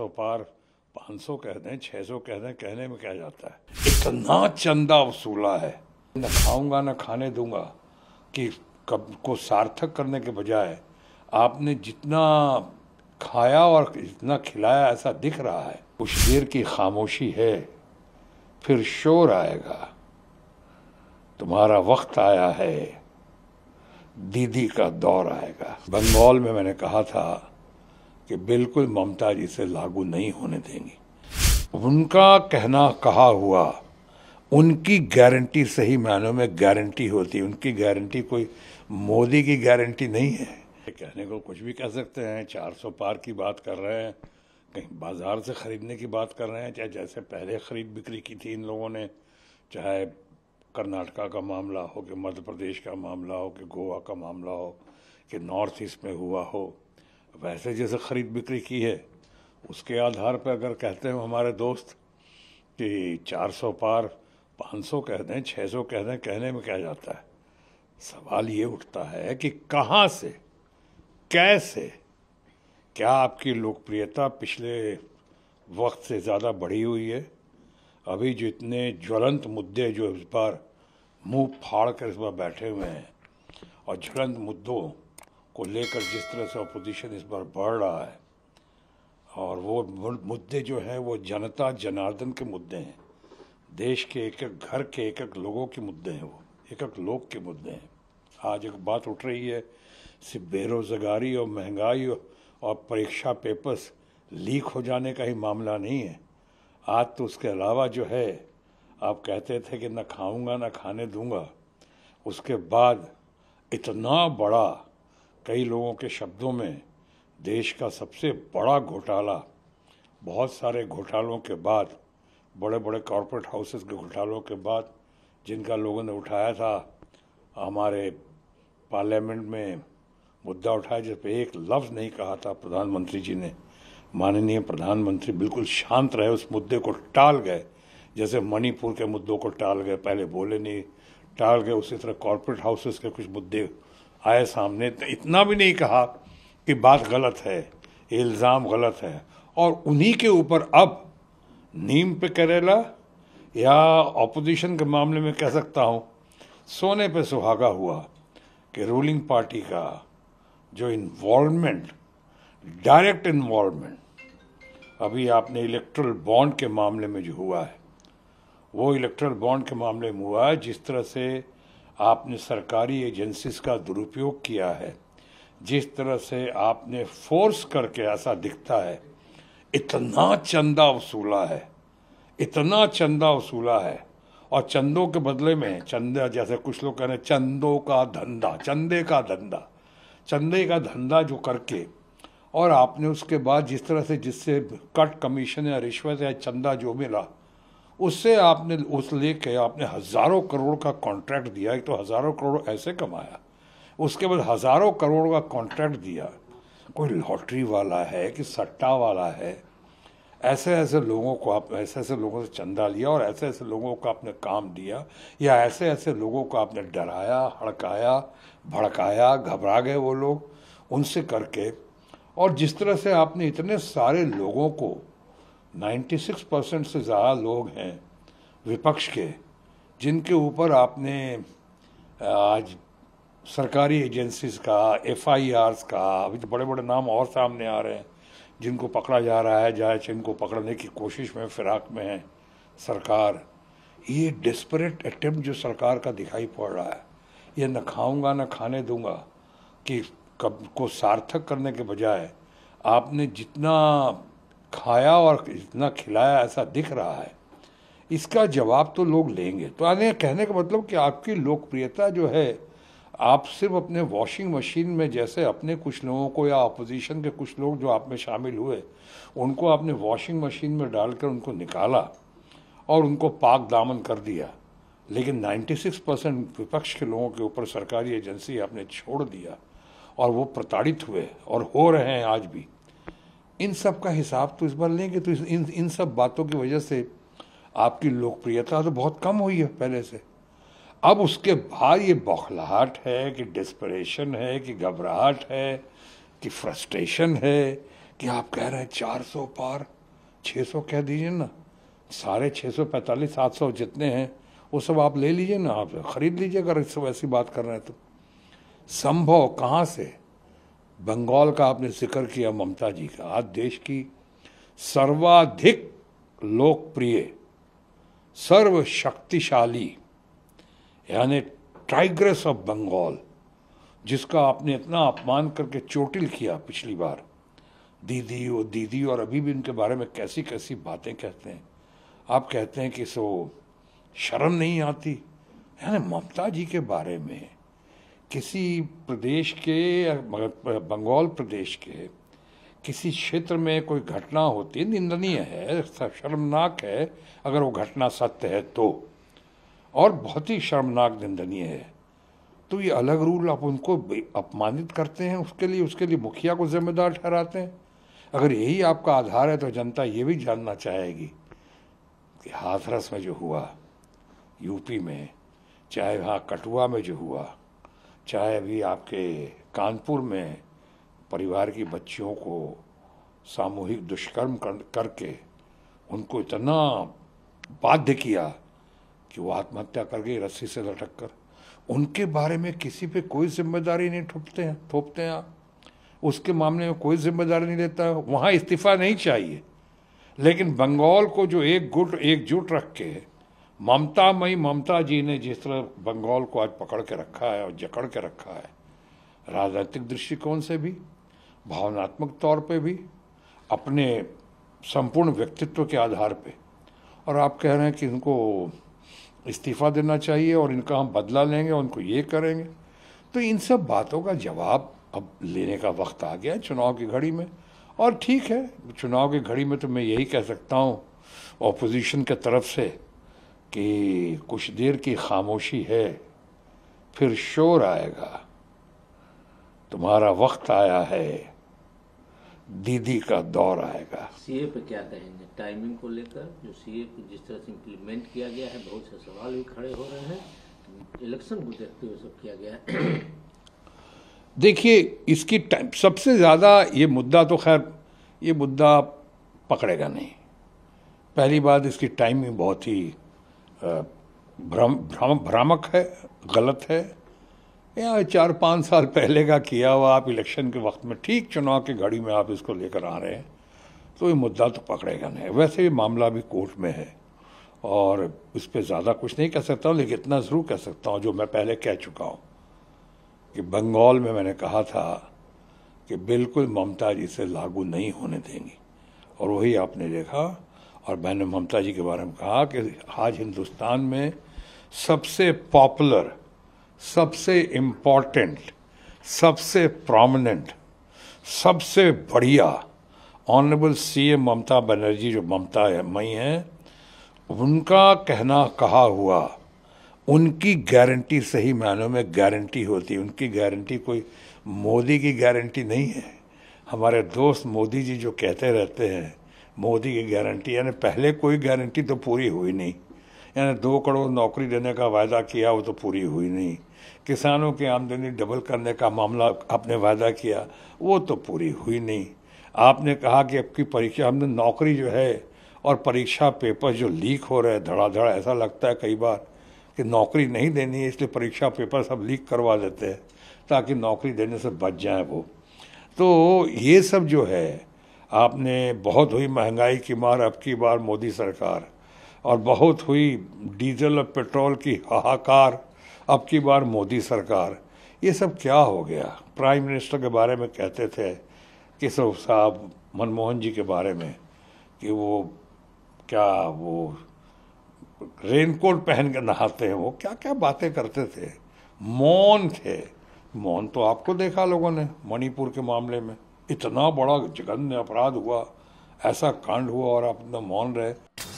सौ पार पाँच सौ कह दें छः सौ कह दें कहने में क्या जाता है इतना चंदा वसूला है न खाऊंगा न खाने दूंगा कि कब को सार्थक करने के बजाय आपने जितना खाया और जितना खिलाया ऐसा दिख रहा है कुछ देर की खामोशी है फिर शोर आएगा तुम्हारा वक्त आया है दीदी का दौर आएगा बंगाल में मैंने कहा था कि बिल्कुल ममता जी से लागू नहीं होने देंगी उनका कहना कहा हुआ उनकी गारंटी सही मायनों में गारंटी होती है उनकी गारंटी कोई मोदी की गारंटी नहीं है कहने को कुछ भी कह सकते हैं 400 पार की बात कर रहे हैं कहीं बाज़ार से ख़रीदने की बात कर रहे हैं चाहे जैसे पहले ख़रीद बिक्री की थी इन लोगों ने चाहे कर्नाटका का मामला हो कि मध्य प्रदेश का मामला हो कि गोवा का मामला हो कि नॉर्थ ईस्ट में हुआ हो वैसे जैसे ख़रीद बिक्री की है उसके आधार पर अगर कहते हैं हमारे दोस्त कि 400 पार 500 कह दें 600 कह दें कहने में क्या जाता है सवाल ये उठता है कि कहाँ से कैसे क्या आपकी लोकप्रियता पिछले वक्त से ज़्यादा बढ़ी हुई है अभी जितने ज्वलंत मुद्दे जो इस बार मुंह फाड़ कर इस बार बैठे हुए हैं और ज्वलंत मुद्दों को लेकर जिस तरह से अपोजिशन इस बार बढ़ रहा है और वो मुद्दे जो हैं वो जनता जनार्दन के मुद्दे हैं देश के एक एक घर के एक एक लोगों के मुद्दे हैं वो एक एक लोग के मुद्दे हैं आज एक बात उठ रही है सिर्फ बेरोज़गारी और महंगाई और परीक्षा पेपर्स लीक हो जाने का ही मामला नहीं है आज तो उसके अलावा जो है आप कहते थे कि ना खाऊंगा ना खाने दूंगा उसके बाद इतना बड़ा कई लोगों के शब्दों में देश का सबसे बड़ा घोटाला बहुत सारे घोटालों के बाद बड़े बड़े कॉरपोरेट हाउसेस के घोटालों के बाद जिनका लोगों ने उठाया था हमारे पार्लियामेंट में मुद्दा उठाया जिस पर एक लफ्ज़ नहीं कहा था प्रधानमंत्री जी ने माननीय प्रधानमंत्री बिल्कुल शांत रहे उस मुद्दे को टाल गए जैसे मणिपुर के मुद्दों को टाल गए पहले बोले नहीं टाल गए उसी तरह कॉरपोरेट हाउसेस के कुछ मुद्दे आए सामने तो इतना भी नहीं कहा कि बात गलत है इल्ज़ाम गलत है और उन्हीं के ऊपर अब नीम पे करेला या अपोजिशन के मामले में कह सकता हूँ सोने पे सुहागा हुआ कि रूलिंग पार्टी का जो इन्वॉल्वमेंट डायरेक्ट इन्वॉल्वमेंट अभी आपने इलेक्ट्रल बॉन्ड के मामले में जो हुआ है वो इलेक्ट्रल बॉन्ड के मामले में हुआ है जिस तरह से आपने सरकारी एजेंसीज का दुरुपयोग किया है जिस तरह से आपने फोर्स करके ऐसा दिखता है इतना चंदा वसूला है इतना चंदा वसूला है और चंदों के बदले में चंदा जैसे कुछ लोग कह रहे हैं चंदों का धंधा चंदे का धंधा चंदे का धंधा जो करके और आपने उसके बाद जिस तरह से जिससे कट कमीशन या रिश्वत या चंदा जो मिला उससे आपने उस लेके आपने हज़ारों करोड़ का कॉन्ट्रैक्ट दिया एक तो हज़ारों करोड़ ऐसे कमाया उसके बाद हज़ारों करोड़ का कॉन्ट्रैक्ट दिया कोई लॉटरी वाला है कि सट्टा वाला है ऐसे ऐसे लोगों को आप ऐसे ऐसे लोगों से चंदा लिया और ऐसे ऐसे लोगों को आपने काम दिया या ऐसे ऐसे लोगों को आपने डराया हड़काया भड़काया घबरा गए वो लोग उनसे करके और जिस तरह से आपने इतने सारे लोगों को 96 परसेंट से ज़्यादा लोग हैं विपक्ष के जिनके ऊपर आपने आज सरकारी एजेंसीज का एफ आई आर्स का अभी तो बड़े बड़े नाम और सामने आ रहे हैं जिनको पकड़ा जा रहा है जाए इनको पकड़ने की कोशिश में फिराक में है सरकार ये डिस्परेट अटेम्प्ट जो सरकार का दिखाई पड़ रहा है ये न खाऊंगा न खाने दूंगा कि कब को सार्थक करने के बजाय आपने जितना खाया और इतना खिलाया ऐसा दिख रहा है इसका जवाब तो लोग लेंगे तो आने कहने का मतलब कि आपकी लोकप्रियता जो है आप सिर्फ अपने वॉशिंग मशीन में जैसे अपने कुछ लोगों को या अपोजिशन के कुछ लोग जो आप में शामिल हुए उनको आपने वॉशिंग मशीन में डालकर उनको निकाला और उनको पाक दामन कर दिया लेकिन 96 परसेंट विपक्ष के लोगों के ऊपर सरकारी एजेंसी आपने छोड़ दिया और वो प्रताड़ित हुए और हो रहे हैं आज भी इन सब का हिसाब तो इस बार लेंगे तो इन इन सब बातों की वजह से आपकी लोकप्रियता तो बहुत कम हुई है पहले से अब उसके बाद ये बौखलाहट है कि डिस्परेशन है कि घबराहट है कि फ्रस्ट्रेशन है कि आप कह रहे हैं चार सौ पार छः सौ कह दीजिए ना साढ़े छः सौ पैंतालीस सात सौ जितने हैं वो सब आप ले लीजिए ना आप खरीद लीजिए अगर इससे वैसी बात कर रहे हैं तो संभव कहाँ से बंगाल का आपने जिक्र किया ममता जी का आज देश की सर्वाधिक लोकप्रिय सर्वशक्तिशाली यानी टाइग्रेस ऑफ बंगाल जिसका आपने इतना अपमान करके चोटिल किया पिछली बार दीदी वो दीदी और अभी भी उनके बारे में कैसी कैसी बातें कहते हैं आप कहते हैं कि सो शर्म नहीं आती यानी ममता जी के बारे में किसी प्रदेश के बंगाल प्रदेश के किसी क्षेत्र में कोई घटना होती है निंदनीय है शर्मनाक है अगर वो घटना सत्य है तो और बहुत ही शर्मनाक निंदनीय है तो ये अलग रूल आप उनको अपमानित करते हैं उसके लिए उसके लिए मुखिया को जिम्मेदार ठहराते हैं अगर यही आपका आधार है तो जनता ये भी जानना चाहेगी कि हाथरस में जो हुआ यूपी में चाहे वहाँ कटुआ में जो हुआ चाहे अभी आपके कानपुर में परिवार की बच्चियों को सामूहिक दुष्कर्म कर, करके उनको इतना बाध्य किया कि वो आत्महत्या कर गई रस्सी से लटक कर उनके बारे में किसी पे कोई जिम्मेदारी नहीं ठोपते हैं थोपते हैं आप उसके मामले में कोई जिम्मेदारी नहीं लेता वहाँ इस्तीफा नहीं चाहिए लेकिन बंगाल को जो एक गुट एकजुट रख के ममता मई ममता जी ने जिस तरह बंगाल को आज पकड़ के रखा है और जकड़ के रखा है राजनीतिक दृष्टिकोण से भी भावनात्मक तौर पे भी अपने संपूर्ण व्यक्तित्व के आधार पे और आप कह रहे हैं कि इनको इस्तीफ़ा देना चाहिए और इनका हम बदला लेंगे और उनको ये करेंगे तो इन सब बातों का जवाब अब लेने का वक्त आ गया चुनाव की घड़ी में और ठीक है चुनाव की घड़ी में तो मैं यही कह सकता हूँ ऑपोजिशन के तरफ से कि कुछ देर की खामोशी है फिर शोर आएगा तुम्हारा वक्त आया है दीदी का दौर आएगा सीए पे क्या कहेंगे टाइमिंग को लेकर जो सीए को जिस तरह से इम्प्लीमेंट किया गया है बहुत से सवाल भी खड़े हो रहे हैं इलेक्शन को देखते हुए सब किया गया है देखिए इसकी टाइम सबसे ज़्यादा ये मुद्दा तो खैर ये मुद्दा पकड़ेगा नहीं पहली बात इसकी टाइमिंग बहुत ही भ्रम भ्रम भ्रामक है गलत है या चार पाँच साल पहले का किया हुआ आप इलेक्शन के वक्त में ठीक चुनाव की घड़ी में आप इसको लेकर आ रहे हैं तो ये मुद्दा तो पकड़ेगा नहीं वैसे भी मामला भी कोर्ट में है और इस पर ज़्यादा कुछ नहीं कह सकता हूँ लेकिन इतना ज़रूर कह सकता हूँ जो मैं पहले कह चुका हूँ कि बंगाल में मैंने कहा था कि बिल्कुल ममता जी से लागू नहीं होने देंगी और वही आपने देखा और मैंने ममता जी के बारे में कहा कि आज हिंदुस्तान में सबसे पॉपुलर सबसे इम्पॉर्टेंट सबसे प्रोमिनेंट सबसे बढ़िया honourable C M Mamata Banerjee जो ममता है मई हैं उनका कहना कहा हुआ उनकी गारंटी सही मायनों में गारंटी होती है उनकी गारंटी कोई मोदी की गारंटी नहीं है हमारे दोस्त मोदी जी जो कहते रहते हैं मोदी की गारंटी यानी पहले कोई गारंटी तो पूरी हुई नहीं यानी दो करोड़ नौकरी देने का वायदा किया वो तो पूरी हुई नहीं किसानों की आमदनी डबल करने का मामला आपने वायदा किया वो तो पूरी हुई नहीं आपने कहा कि आपकी परीक्षा हमने नौकरी जो है और परीक्षा पेपर जो लीक हो रहे हैं धड़ाधड़ ऐसा लगता है कई बार कि नौकरी नहीं देनी है इसलिए परीक्षा पेपर सब लीक करवा देते हैं ताकि नौकरी देने से बच जाएं वो तो ये सब जो है आपने बहुत हुई महंगाई की मार अब की बार मोदी सरकार और बहुत हुई डीजल और पेट्रोल की हाहाकार अब की बार मोदी सरकार ये सब क्या हो गया प्राइम मिनिस्टर के बारे में कहते थे केशव साहब मनमोहन जी के बारे में कि वो क्या वो रेनकोट पहन के नहाते हैं वो क्या क्या बातें करते थे मौन थे मौन तो आपको देखा लोगों ने मणिपुर के मामले में इतना बड़ा जघन्य अपराध हुआ ऐसा कांड हुआ और आप इतना मौन रहे